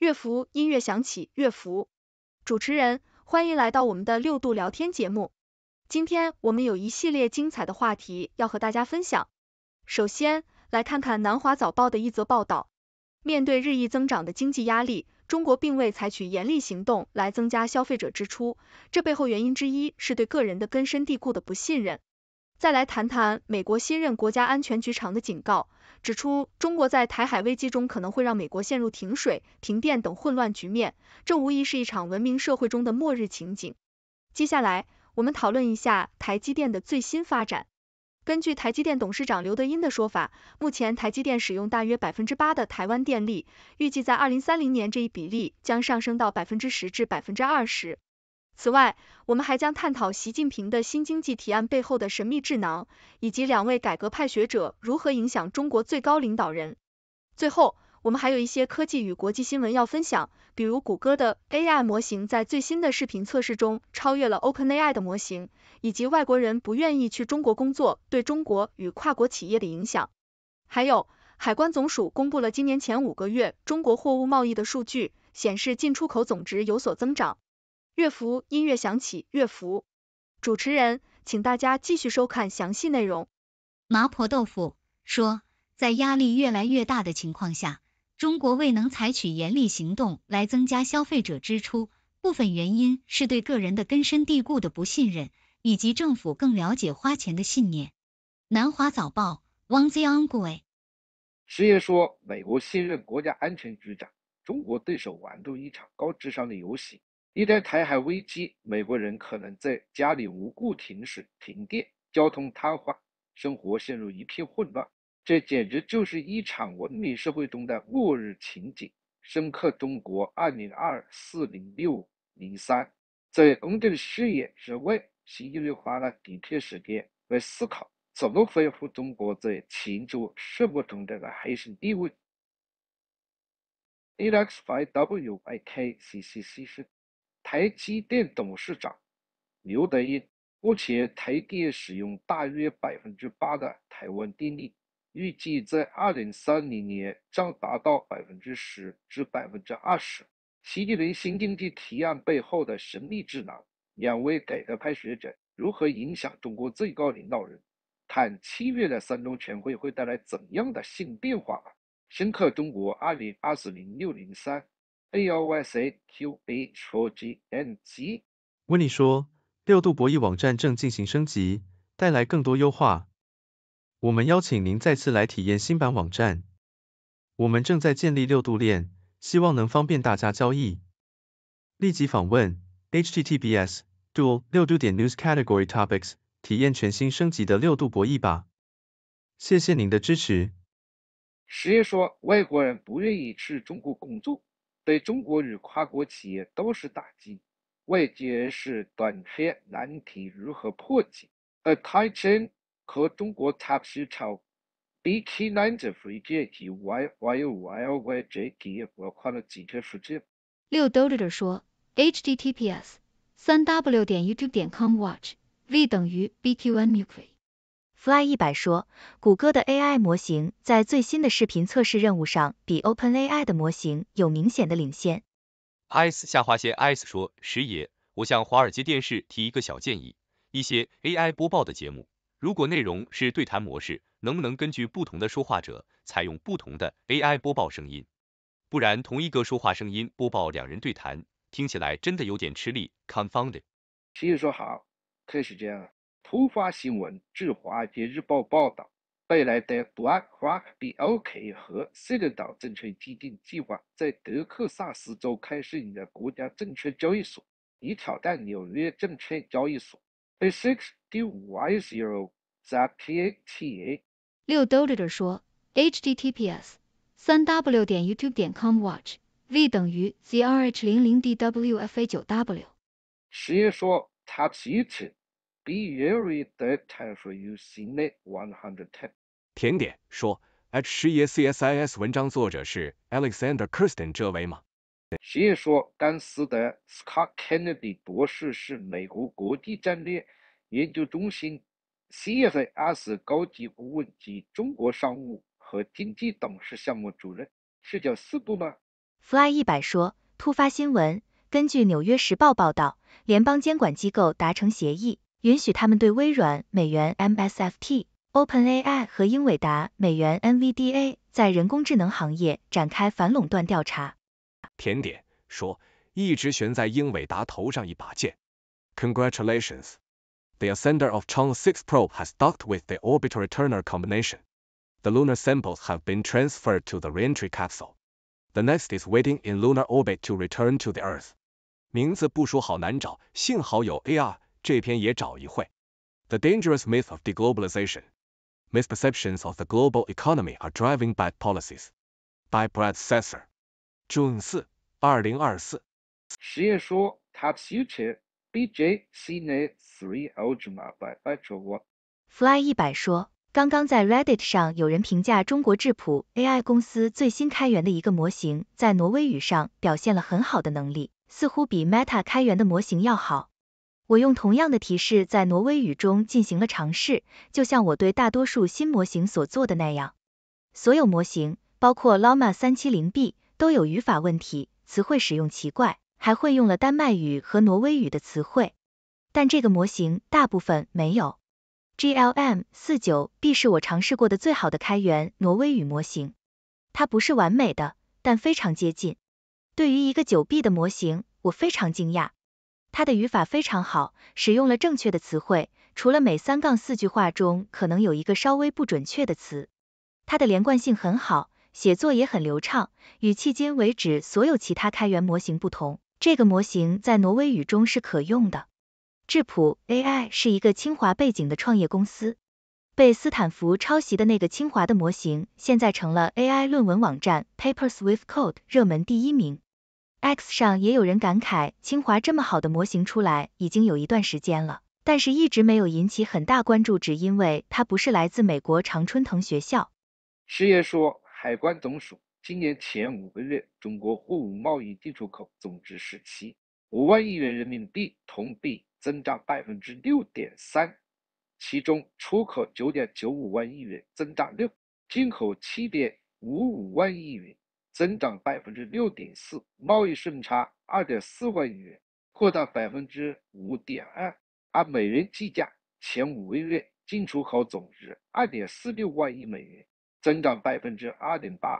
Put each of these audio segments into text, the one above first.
乐福音乐响起，乐福主持人，欢迎来到我们的六度聊天节目。今天我们有一系列精彩的话题要和大家分享。首先，来看看南华早报的一则报道。面对日益增长的经济压力，中国并未采取严厉行动来增加消费者支出。这背后原因之一是对个人的根深蒂固的不信任。再来谈谈美国新任国家安全局长的警告，指出中国在台海危机中可能会让美国陷入停水、停电等混乱局面，这无疑是一场文明社会中的末日情景。接下来，我们讨论一下台积电的最新发展。根据台积电董事长刘德音的说法，目前台积电使用大约百分之八的台湾电力，预计在二零三零年这一比例将上升到百分之十至百分之二十。此外，我们还将探讨习近平的新经济提案背后的神秘智囊，以及两位改革派学者如何影响中国最高领导人。最后，我们还有一些科技与国际新闻要分享，比如谷歌的 AI 模型在最新的视频测试中超越了 OpenAI 的模型，以及外国人不愿意去中国工作对中国与跨国企业的影响。还有，海关总署公布了今年前五个月中国货物贸易的数据显示，进出口总值有所增长。乐福音乐响起，乐福主持人，请大家继续收看详细内容。麻婆豆腐说，在压力越来越大的情况下，中国未能采取严厉行动来增加消费者支出，部分原因是对个人的根深蒂固的不信任，以及政府更了解花钱的信念。南华早报，Wang Ziangui。直言说，美国新任国家安全局长，中国对手玩弄一场高智商的游戏。一旦台海危机，美国人可能在家里无故停水、停电，交通瘫痪，生活陷入一片混乱。这简直就是一场文明社会中的末日情景。深刻中国二零二四零六零三。在公正视事业，外，为新一花了几天时间来思考，怎么恢复中国在全球事务中的核心地位。a X 5 w a k c c c 是。台积电董事长刘德英，目前台电使用大约百分之八的台湾电力，预计在二零三零年将达到百分之十至百分之二十。习近平新经济提案背后的神秘智囊，两位改革派学者如何影响中国最高领导人？谈七月的三中全会会带来怎样的新变化？深刻中国二零二四零六零三。A O Q G N 温尼说，六度博弈网站正进行升级，带来更多优化。我们邀请您再次来体验新版网站。我们正在建立六度链，希望能方便大家交易。立即访问 h t t p s 六度点 news/category/topics，体验全新升级的六度博弈吧。谢谢您的支持。石爷说，外国人不愿意去中国工作。对中国与跨国企业都是打击。外界人士短缺难题如何破解？A chain 和中国淘气超 B Q N 这回解题外还有外外这题也我看了几天时间。六刘豆的说：H t T P S 三 W 点 YouTube 点 com watch V 等于 B Q N Muky。Fly 一百说，谷歌的 AI 模型在最新的视频测试任务上，比 OpenAI 的模型有明显的领先。Ice 下划线 Ice 说，石爷，我向华尔街电视提一个小建议，一些 AI 播报的节目，如果内容是对谈模式，能不能根据不同的说话者，采用不同的 AI 播报声音？不然同一个说话声音播报两人对谈，听起来真的有点吃力。Confounded。石爷说好，可以是这样。突发新闻：据华尔街日报报道，未来的 BlackRock BLK 和 s i n 斯里岛证券基金计划在德克萨斯州开设你的国家证券交易所，以挑战纽约证券交易所。The 六 dotter 说，HTTPS，三 w 点 youtube 点 com/watch，v 等于 zrh 零零 dwfa 九 w。十爷说，他支持。Be very dead time Cine One Hundred for you, Ten。甜点说，H 十爷 C S I S 文章作者是 Alexander k i r s t e n 这位吗？师爷说，甘斯德 Scott Kennedy 博士是美国国际战略研究中心 C S I S 高级顾问及中国商务和经济董事项目主任，是叫四度吗 f l y 一百说，突发新闻，根据纽约时报报道，联邦监管机构达成协议。允许他们对微软美元 MSFT、OpenAI 和英伟达美元 NVDA 在人工智能行业展开反垄断调查。甜点说，一直悬在英伟达头上一把剑。Congratulations, the ascender of Chang 6 probe has docked with the orbital returner combination. The lunar samples have been transferred to the reentry capsule. The next is waiting in lunar orbit to return to the Earth. 名字不说好难找，幸好有 AR 这篇也找一会。The Dangerous Myth of Deglobalization. Misperceptions of the global economy are driving bad policies. By Brad Sasser, June 4, 2024. Fly 一百说，刚刚在 Reddit 上有人评价中国智谱 AI 公司最新开源的一个模型，在挪威语上表现了很好的能力，似乎比 Meta 开源的模型要好。我用同样的提示在挪威语中进行了尝试，就像我对大多数新模型所做的那样。所有模型，包括 Llama 370B，都有语法问题、词汇使用奇怪，还混用了丹麦语和挪威语的词汇。但这个模型大部分没有。GLM-49B 是我尝试过的最好的开源挪威语模型，它不是完美的，但非常接近。对于一个 9B 的模型，我非常惊讶。它的语法非常好，使用了正确的词汇，除了每三杠四句话中可能有一个稍微不准确的词。它的连贯性很好，写作也很流畅。与迄今为止所有其他开源模型不同，这个模型在挪威语中是可用的。智谱 AI 是一个清华背景的创业公司，被斯坦福抄袭的那个清华的模型，现在成了 AI 论文网站 Papers With Code 热门第一名。X 上也有人感慨，清华这么好的模型出来已经有一段时间了，但是一直没有引起很大关注，只因为它不是来自美国常春藤学校。师爷说，海关总署今年前五个月，中国货物贸易进出口总值十七五万亿元人民币，同比增长百分之六点三，其中出口九点九五万亿元，增长六，进口七点五五万亿元。增长百分之六点四，贸易顺差二点四万亿元，扩大百分之五点二。按美元计价，前五个月进出口总值二点四六万亿美元，增长百分之二点八。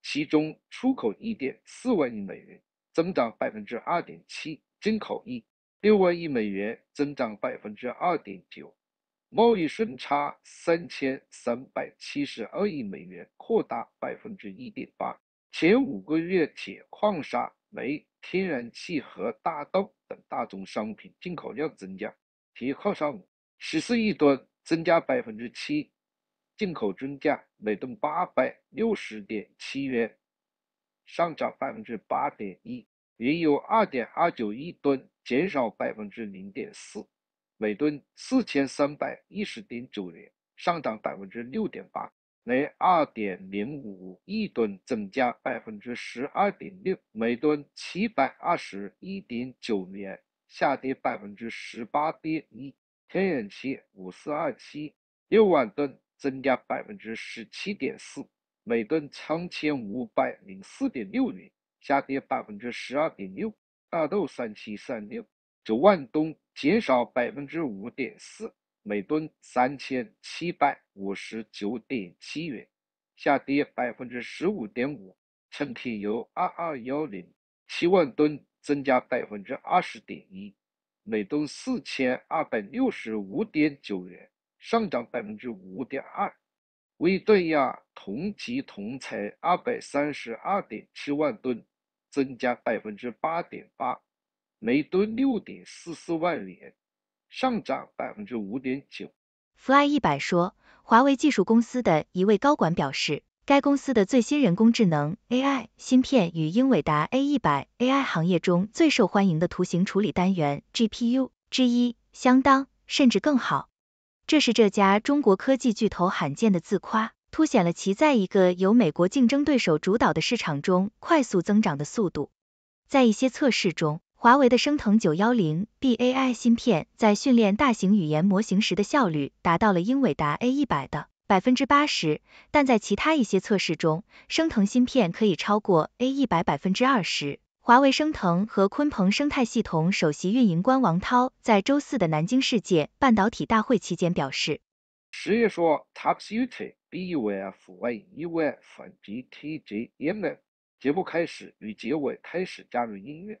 其中，出口一点四万亿美元，增长百分之二点七；进口一六万亿美元，增长百分之二点九。贸易顺差三千三百七十二亿美元，扩大百分之一点八。前五个月，铁矿砂、煤、天然气和大豆等大宗商品进口量增加。铁矿砂五十四亿吨，增加百分之七，进口均价每吨八百六十点七元，上涨百分之八点一。原油二点二九亿吨，减少百分之零点四，每吨四千三百一十点九元，上涨百分之六点八。为二点零五亿吨，增加百分之十二点六，每吨七百二十一点九元，下跌百分之十八点一。天然气五四二七六万吨，增加百分之十七点四，每吨三千五百零四点六元，下跌百分之十二点六。大豆三七三六九万吨，减少百分之五点四。每吨三千七百五十九点七元，下跌百分之十五点五。成品油二二幺零七万吨，增加百分之二十点一，每吨四千二百六十五点九元，上涨百分之五点二。微吨压同级铜材二百三十二点七万吨，增加百分之八点八，每吨六点四四万元。上涨百分之五点九。Fly 一百说，华为技术公司的一位高管表示，该公司的最新人工智能 AI 芯片与英伟达 A100 AI 行业中最受欢迎的图形处理单元 GPU 之一相当，甚至更好。这是这家中国科技巨头罕见的自夸，凸显了其在一个由美国竞争对手主导的市场中快速增长的速度。在一些测试中，华为的升腾九幺零 B A I 芯片在训练大型语言模型时的效率达到了英伟达 A 一百的百分之八十，但在其他一些测试中，升腾芯片可以超过 A 一百百分之二十。华为升腾和鲲鹏生态系统首席运营官王涛在周四的南京世界半导体大会期间表示。十月说 t t T o p s u U e B Y F F G M 节目开始与结尾开始加入音乐。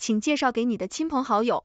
请介绍给你的亲朋好友。